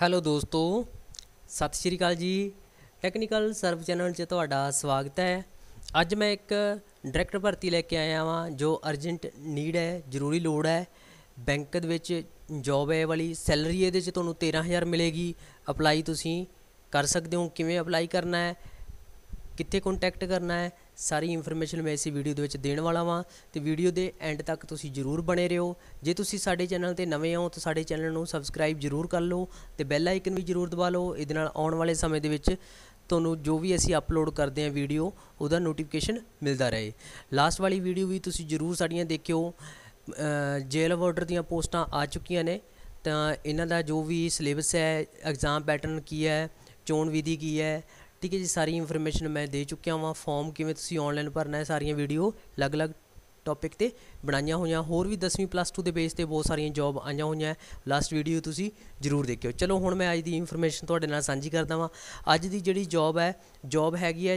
hello ਦੋਸਤੋ ਸਤਿ ਸ਼੍ਰੀ ਅਕਾਲ ਜੀ ਟੈਕਨੀਕਲ ਸਰਵ ਚੈਨਲ 'ਚ ਤੁਹਾਡਾ ਸਵਾਗਤ ਹੈ ਅੱਜ ਮੈਂ ਇੱਕ ਡਾਇਰੈਕਟਰ ਭਰਤੀ ਲੈ ਕੇ ਆਇਆ ਹਾਂ ਜੋ ਅਰਜੈਂਟ ਨੀਡ ਹੈ ਜ਼ਰੂਰੀ ਲੋੜ ਹੈ ਬੈਂਕ ਦੇ ਵਿੱਚ ਜੌਬ ਹੈ ਵਾਲੀ ਸੈਲਰੀ ਇਹਦੇ 'ਚ ਤੁਹਾਨੂੰ 13000 ਮਿਲੇਗੀ ਅਪਲਾਈ ਤੁਸੀਂ ਕਰ ਸਕਦੇ ਹੋ ਕਿਵੇਂ ਅਪਲਾਈ ਕਰਨਾ ਹੈ ਕਿੱਥੇ ਕੰਟੈਕਟ ਕਰਨਾ ਹੈ ਸਾਰੀ ਇਨਫੋਰਮੇਸ਼ਨ ਮੈਂ ਇਸੇ ਵੀਡੀਓ ਦੇ ਵਿੱਚ ਦੇਣ ਵਾਲਾ ਵਾਂ ਤੇ ਵੀਡੀਓ ਦੇ ਐਂਡ ਤੱਕ ਤੁਸੀਂ ਜਰੂਰ ਬਣੇ ਰਹੋ ਜੇ ਤੁਸੀਂ ਸਾਡੇ ਚੈਨਲ ਤੇ ਨਵੇਂ ਹੋ ਤਾਂ ਸਾਡੇ ਚੈਨਲ ਨੂੰ ਸਬਸਕ੍ਰਾਈਬ ਜਰੂਰ ਕਰ ਲਓ ਤੇ ਬੈਲ ਆਈਕਨ ਵੀ ਜਰੂਰ ਦਬਾ ਲਓ ਇਹਦੇ ਨਾਲ ਆਉਣ ਵਾਲੇ ਸਮੇਂ ਦੇ ਵਿੱਚ ਤੁਹਾਨੂੰ ਜੋ ਵੀ ਅਸੀਂ ਅਪਲੋਡ ਕਰਦੇ ਹਾਂ ਵੀਡੀਓ ਉਹਦਾ ਨੋਟੀਫਿਕੇਸ਼ਨ ਮਿਲਦਾ ਰਹੇ ਲਾਸਟ ਵਾਲੀ ਵੀਡੀਓ ਵੀ ਤੁਸੀਂ ਜਰੂਰ ਸਾਡੀਆਂ ਦੇਖਿਓ ਜੇਲ ਬਾਰਡਰ ਦੀਆਂ ਪੋਸਟਾਂ ਆ ਚੁੱਕੀਆਂ ਨੇ ਤਾਂ ਇਹਨਾਂ ਦਾ ਜੋ ਵੀ ਸਿਲੇਬਸ ਹੈ ਐਗਜ਼ਾਮ ਪੈਟਰਨ ਕੀ ਹੈ ਚੋਣ ਵਿਧੀ ਕੀ ਹੈ ਠੀਕ ਹੈ ਜੀ ਸਾਰੀ ਇਨਫੋਰਮੇਸ਼ਨ ਮੈਂ ਦੇ ਚੁੱਕਿਆ ਹਾਂ ਫਾਰਮ ਕਿਵੇਂ ਤੁਸੀਂ ਆਨਲਾਈਨ ਭਰਨਾ ਹੈ ਸਾਰੀਆਂ ਵੀਡੀਓ ਅਲੱਗ-ਅਲੱਗ ਟੌਪਿਕ ਤੇ ਬਣਾਈਆਂ ਹੋਈਆਂ ਹੋਰ ਵੀ 10ਵੀਂ ਪਲੱਸ 2 ਦੇ ਬੇਸ ਤੇ ਬਹੁਤ ਸਾਰੀਆਂ ਜੌਬ ਆਈਆਂ ਹੋਈਆਂ ਲਾਸਟ ਵੀਡੀਓ ਤੁਸੀਂ ਜਰੂਰ ਦੇਖਿਓ ਚਲੋ ਹੁਣ ਮੈਂ ਅੱਜ ਦੀ ਇਨਫੋਰਮੇਸ਼ਨ ਤੁਹਾਡੇ ਨਾਲ ਸਾਂਝੀ ਕਰਦਾ ਵਾਂ ਅੱਜ ਦੀ ਜਿਹੜੀ ਜੌਬ ਹੈ ਜੌਬ ਹੈਗੀ ਹੈ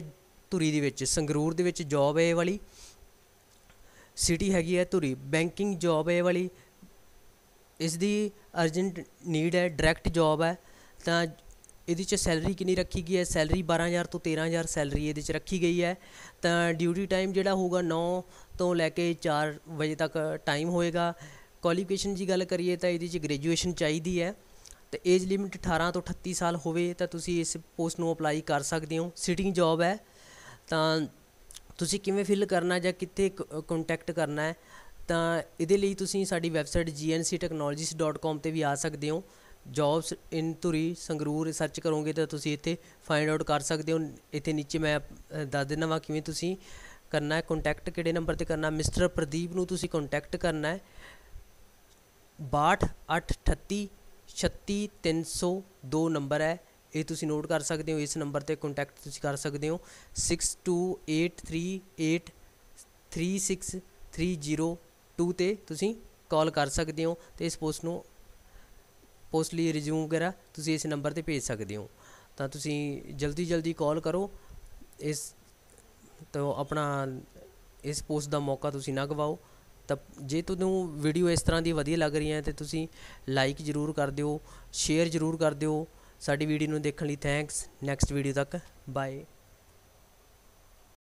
ਧੁਰੀ ਦੇ ਵਿੱਚ ਸੰਗਰੂਰ ਦੇ ਵਿੱਚ ਜੌਬ ਹੈ ਇਹ ਵਾਲੀ ਸਿਟੀ ਹੈਗੀ ਹੈ ਧੁਰੀ ਬੈਂਕਿੰਗ ਜੌਬ ਹੈ ਇਹ ਵਾਲੀ ਇਸ ਦੀ ਅਰਜੈਂਟ ਨੀਡ ਹੈ ਡਾਇਰੈਕਟ ਜੌਬ ਹੈ ਤਾਂ ਇਹਦੇ 'ਚ ਸੈਲਰੀ ਕਿੰਨੀ ਰੱਖੀ ਗਈ ਹੈ ਸੈਲਰੀ 12000 ਤੋਂ 13000 ਸੈਲਰੀ ਇਹਦੇ 'ਚ ਰੱਖੀ ਗਈ ਹੈ ਤਾਂ ਡਿਊਟੀ ਟਾਈਮ ਜਿਹੜਾ ਹੋਊਗਾ 9 ਤੋਂ ਲੈ ਕੇ 4 ਵਜੇ ਤੱਕ ਟਾਈਮ ਹੋਏਗਾ ਕੁਆਲੀਫਿਕੇਸ਼ਨ ਦੀ ਗੱਲ ਕਰੀਏ ਤਾਂ ਇਹਦੇ 'ਚ ਗ੍ਰੈਜੂਏਸ਼ਨ ਚਾਹੀਦੀ ਹੈ ਤੇ ਏਜ ਲਿਮਿਟ 18 ਤੋਂ 38 ਸਾਲ ਹੋਵੇ ਤਾਂ ਤੁਸੀਂ ਇਸ ਪੋਸਟ ਨੂੰ ਅਪਲਾਈ ਕਰ ਸਕਦੇ ਹੋ ਸਿਟਿੰਗ ਜੌਬ ਹੈ ਤਾਂ ਤੁਸੀਂ ਕਿਵੇਂ ਫਿਲ ਕਰਨਾ ਜਾਂ ਕਿੱਥੇ ਕੰਟੈਕਟ ਕਰਨਾ ਹੈ ਤਾਂ ਇਹਦੇ ਲਈ ਤੁਸੀਂ ਸਾਡੀ ਵੈਬਸਾਈਟ gnctechnologies.com ਤੇ ਵੀ ਆ ਸਕਦੇ ਹੋ ਜੌਬਸ ਇਨ ਤੁਰੀ ਸੰਗਰੂਰ ਸਰਚ ਕਰੋਗੇ ਤਾਂ ਤੁਸੀਂ ਇੱਥੇ ਫਾਈਂਡ ਆਊਟ ਕਰ ਸਕਦੇ ਹੋ ਇੱਥੇ ਨੀਚੇ ਮੈਂ ਦੱਸ ਦਿੰਦਾ ਵਾਂ ਕਿਵੇਂ ਤੁਸੀਂ ਕਰਨਾ ਹੈ ਕੰਟੈਕਟ ਕਿਹੜੇ ਨੰਬਰ 'ਤੇ ਕਰਨਾ ਮਿਸਟਰ ਪ੍ਰਦੀਪ ਨੂੰ ਤੁਸੀਂ ਕੰਟੈਕਟ ਕਰਨਾ ਹੈ 62 ਨੰਬਰ ਹੈ ਇਹ ਤੁਸੀਂ ਨੋਟ ਕਰ ਸਕਦੇ ਹੋ ਇਸ ਨੰਬਰ ਤੇ ਕੰਟੈਕਟ ਤੁਸੀਂ ਕਰ ਸਕਦੇ ਹੋ 6283836302 ਤੇ ਤੁਸੀਂ ਕਾਲ ਕਰ ਸਕਦੇ ਹੋ ਤੇ ਇਸ ਪੋਸਟ ਨੂੰ ਉਸ ਲਈ ਰਿਜ਼ਿਊਮ ਵਗੈਰਾ ਤੁਸੀਂ ਇਸ ਨੰਬਰ 'ਤੇ ਭੇਜ ਸਕਦੇ ਹੋ ਤਾਂ ਤੁਸੀਂ ਜਲਦੀ ਜਲਦੀ ਕਾਲ ਕਰੋ ਇਸ ਤੋਂ ਆਪਣਾ ਇਸ ਪੋਸਟ ਦਾ ਮੌਕਾ ਤੁਸੀਂ ਨਾ ਗਵਾਓ ਤਾਂ ਜੇ ਤੁਹਾਨੂੰ ਵੀਡੀਓ ਇਸ ਤਰ੍ਹਾਂ ਦੀ ਵਧੀਆ ਲੱਗ ਰਹੀ ਹੈ ਤੇ ਤੁਸੀਂ ਲਾਈਕ ਜ਼ਰੂਰ ਕਰ ਦਿਓ ਸ਼ੇਅਰ ਜ਼ਰੂਰ ਕਰ ਦਿਓ ਸਾਡੀ ਵੀਡੀਓ ਨੂੰ ਦੇਖਣ ਲਈ ਥੈਂਕਸ ਨੈਕਸਟ ਵੀਡੀਓ ਤੱਕ ਬਾਏ